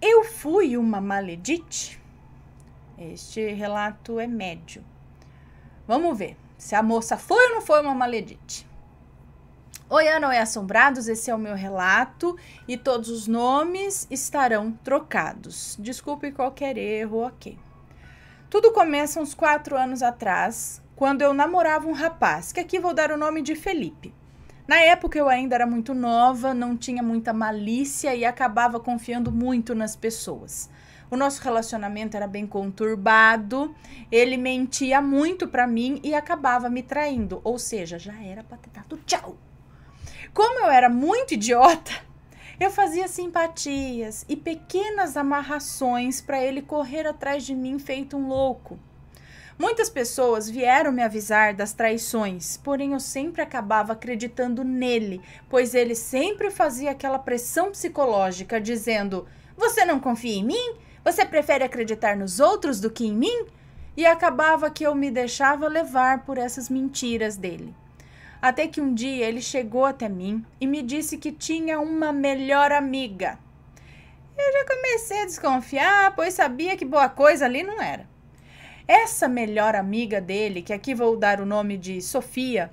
Eu fui uma maledite? Este relato é médio. Vamos ver se a moça foi ou não foi uma maledite. Oi, Ana, é assombrados, esse é o meu relato e todos os nomes estarão trocados. Desculpe qualquer erro, ok. Tudo começa uns quatro anos atrás, quando eu namorava um rapaz, que aqui vou dar o nome de Felipe. Na época eu ainda era muito nova, não tinha muita malícia e acabava confiando muito nas pessoas. O nosso relacionamento era bem conturbado, ele mentia muito para mim e acabava me traindo, ou seja, já era para ter dado tchau. Como eu era muito idiota, eu fazia simpatias e pequenas amarrações para ele correr atrás de mim feito um louco. Muitas pessoas vieram me avisar das traições, porém eu sempre acabava acreditando nele, pois ele sempre fazia aquela pressão psicológica dizendo: Você não confia em mim? Você prefere acreditar nos outros do que em mim? E acabava que eu me deixava levar por essas mentiras dele. Até que um dia ele chegou até mim e me disse que tinha uma melhor amiga. Eu já comecei a desconfiar, pois sabia que boa coisa ali não era. Essa melhor amiga dele, que aqui vou dar o nome de Sofia,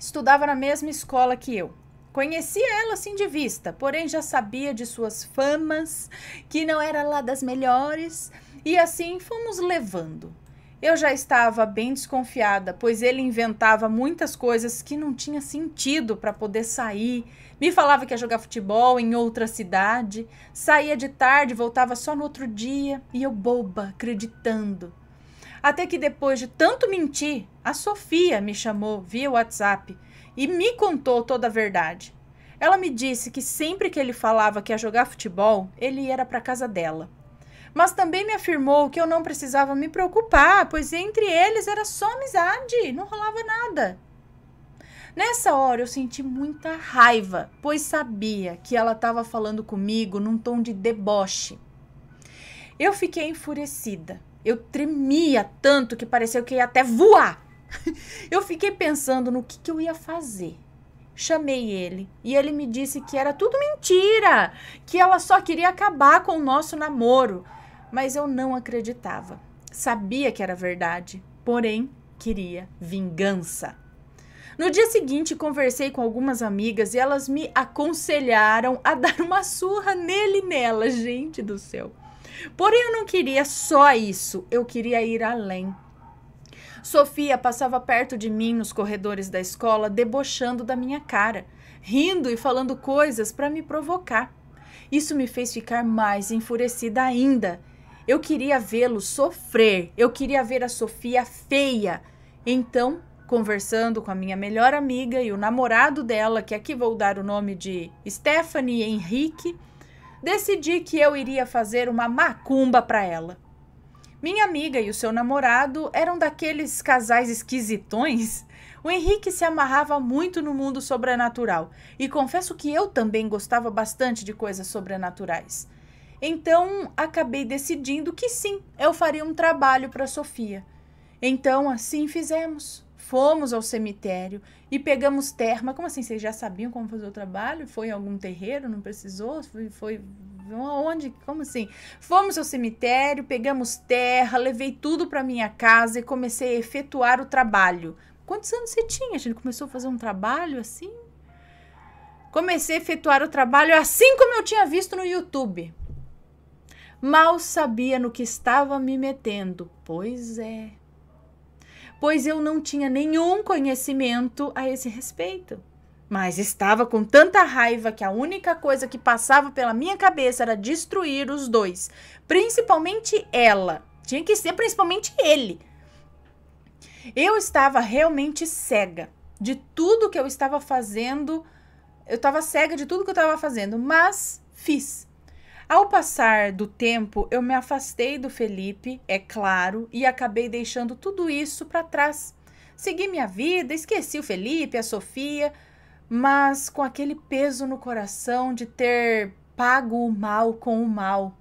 estudava na mesma escola que eu. Conhecia ela assim de vista, porém já sabia de suas famas, que não era lá das melhores, e assim fomos levando. Eu já estava bem desconfiada, pois ele inventava muitas coisas que não tinha sentido para poder sair. Me falava que ia jogar futebol em outra cidade, saía de tarde, voltava só no outro dia, e eu boba, acreditando. Até que depois de tanto mentir, a Sofia me chamou via WhatsApp e me contou toda a verdade. Ela me disse que sempre que ele falava que ia jogar futebol, ele era para casa dela. Mas também me afirmou que eu não precisava me preocupar, pois entre eles era só amizade, não rolava nada. Nessa hora eu senti muita raiva, pois sabia que ela estava falando comigo num tom de deboche. Eu fiquei enfurecida. Eu tremia tanto que pareceu que ia até voar. eu fiquei pensando no que, que eu ia fazer. Chamei ele e ele me disse que era tudo mentira, que ela só queria acabar com o nosso namoro. Mas eu não acreditava. Sabia que era verdade, porém queria vingança. No dia seguinte, conversei com algumas amigas e elas me aconselharam a dar uma surra nele e nela, gente do céu. Porém, eu não queria só isso, eu queria ir além. Sofia passava perto de mim nos corredores da escola, debochando da minha cara, rindo e falando coisas para me provocar. Isso me fez ficar mais enfurecida ainda. Eu queria vê-lo sofrer, eu queria ver a Sofia feia. Então, conversando com a minha melhor amiga e o namorado dela, que aqui vou dar o nome de Stephanie Henrique, decidi que eu iria fazer uma macumba para ela. Minha amiga e o seu namorado eram daqueles casais esquisitões. O Henrique se amarrava muito no mundo sobrenatural e confesso que eu também gostava bastante de coisas sobrenaturais. Então acabei decidindo que sim, eu faria um trabalho para Sofia. Então assim fizemos. Fomos ao cemitério e pegamos terra. como assim? Vocês já sabiam como fazer o trabalho? Foi em algum terreiro? Não precisou? Foi, foi onde? Como assim? Fomos ao cemitério, pegamos terra, levei tudo para minha casa e comecei a efetuar o trabalho. Quantos anos você tinha? A gente começou a fazer um trabalho assim? Comecei a efetuar o trabalho assim como eu tinha visto no YouTube. Mal sabia no que estava me metendo. Pois é, pois eu não tinha nenhum conhecimento a esse respeito. Mas estava com tanta raiva que a única coisa que passava pela minha cabeça era destruir os dois, principalmente ela. Tinha que ser principalmente ele. Eu estava realmente cega de tudo que eu estava fazendo. Eu estava cega de tudo que eu estava fazendo, mas fiz. Ao passar do tempo, eu me afastei do Felipe, é claro, e acabei deixando tudo isso para trás. Segui minha vida, esqueci o Felipe, a Sofia, mas com aquele peso no coração de ter pago o mal com o mal.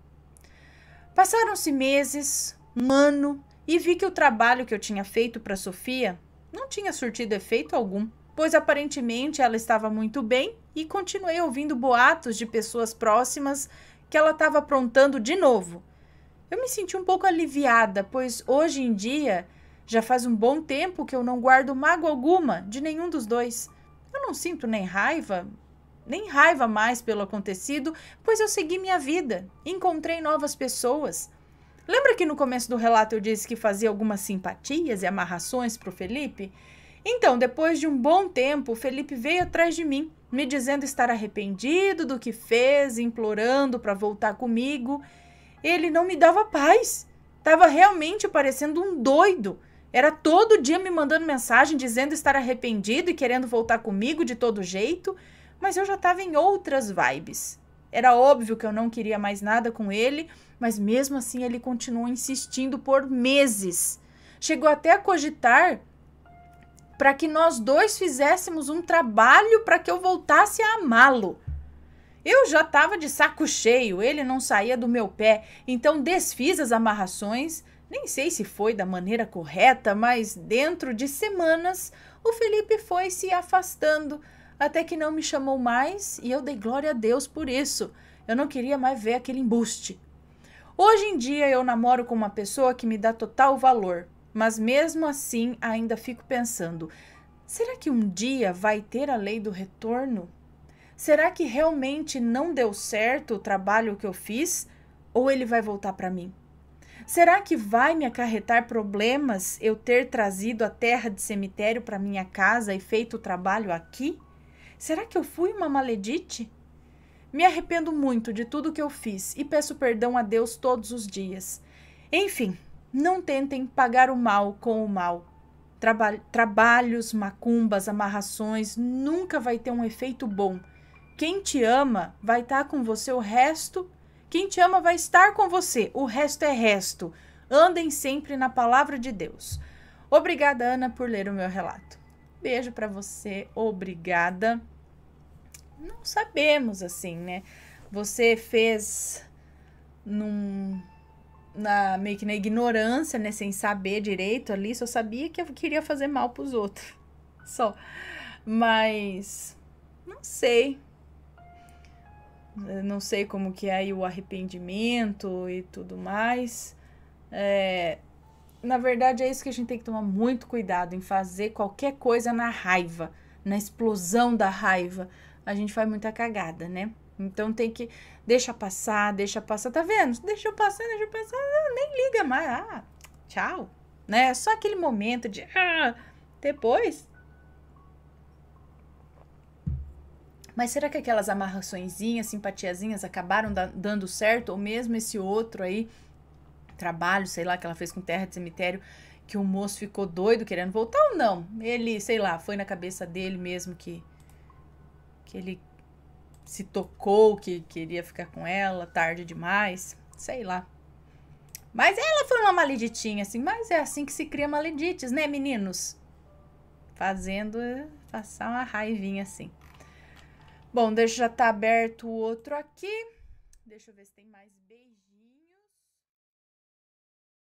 Passaram-se meses, um ano, e vi que o trabalho que eu tinha feito para Sofia não tinha surtido efeito algum, pois aparentemente ela estava muito bem e continuei ouvindo boatos de pessoas próximas que ela estava aprontando de novo. Eu me senti um pouco aliviada, pois hoje em dia já faz um bom tempo que eu não guardo mágoa alguma de nenhum dos dois. Eu não sinto nem raiva, nem raiva mais pelo acontecido, pois eu segui minha vida, encontrei novas pessoas. Lembra que no começo do relato eu disse que fazia algumas simpatias e amarrações para o Felipe? Então, depois de um bom tempo, o Felipe veio atrás de mim me dizendo estar arrependido do que fez, implorando para voltar comigo. Ele não me dava paz. Tava realmente parecendo um doido. Era todo dia me mandando mensagem dizendo estar arrependido e querendo voltar comigo de todo jeito, mas eu já estava em outras vibes. Era óbvio que eu não queria mais nada com ele, mas mesmo assim ele continuou insistindo por meses. Chegou até a cogitar para que nós dois fizéssemos um trabalho para que eu voltasse a amá-lo. Eu já estava de saco cheio, ele não saía do meu pé, então desfiz as amarrações. Nem sei se foi da maneira correta, mas dentro de semanas o Felipe foi se afastando, até que não me chamou mais e eu dei glória a Deus por isso. Eu não queria mais ver aquele embuste. Hoje em dia eu namoro com uma pessoa que me dá total valor, mas mesmo assim, ainda fico pensando: será que um dia vai ter a lei do retorno? Será que realmente não deu certo o trabalho que eu fiz? Ou ele vai voltar para mim? Será que vai me acarretar problemas eu ter trazido a terra de cemitério para minha casa e feito o trabalho aqui? Será que eu fui uma maledite? Me arrependo muito de tudo que eu fiz e peço perdão a Deus todos os dias. Enfim, não tentem pagar o mal com o mal. Traba trabalhos, macumbas, amarrações nunca vai ter um efeito bom. Quem te ama vai estar tá com você o resto. Quem te ama vai estar com você. O resto é resto. Andem sempre na palavra de Deus. Obrigada, Ana, por ler o meu relato. Beijo para você. Obrigada. Não sabemos assim, né? Você fez num na, meio que na ignorância, né? Sem saber direito ali, só sabia que eu queria fazer mal pros outros. Só. Mas. Não sei. Eu não sei como que é aí o arrependimento e tudo mais. É, na verdade, é isso que a gente tem que tomar muito cuidado em fazer qualquer coisa na raiva, na explosão da raiva. A gente faz muita cagada, né? Então tem que deixa passar, deixa passar, tá vendo? Deixa eu passar, deixa eu passar, ah, nem liga mais. Ah, tchau. Né? Só aquele momento de ah, depois. Mas será que aquelas amarraçõezinhas, simpatiazinhas acabaram da, dando certo ou mesmo esse outro aí trabalho, sei lá, que ela fez com terra de cemitério, que o moço ficou doido querendo voltar ou não? Ele, sei lá, foi na cabeça dele mesmo que que ele se tocou que queria ficar com ela tarde demais, sei lá. Mas ela foi uma maleditinha, assim. Mas é assim que se cria maledites, né, meninos? Fazendo eh, passar uma raivinha assim. Bom, deixa já tá aberto o outro aqui. Deixa eu ver se tem mais beijinho.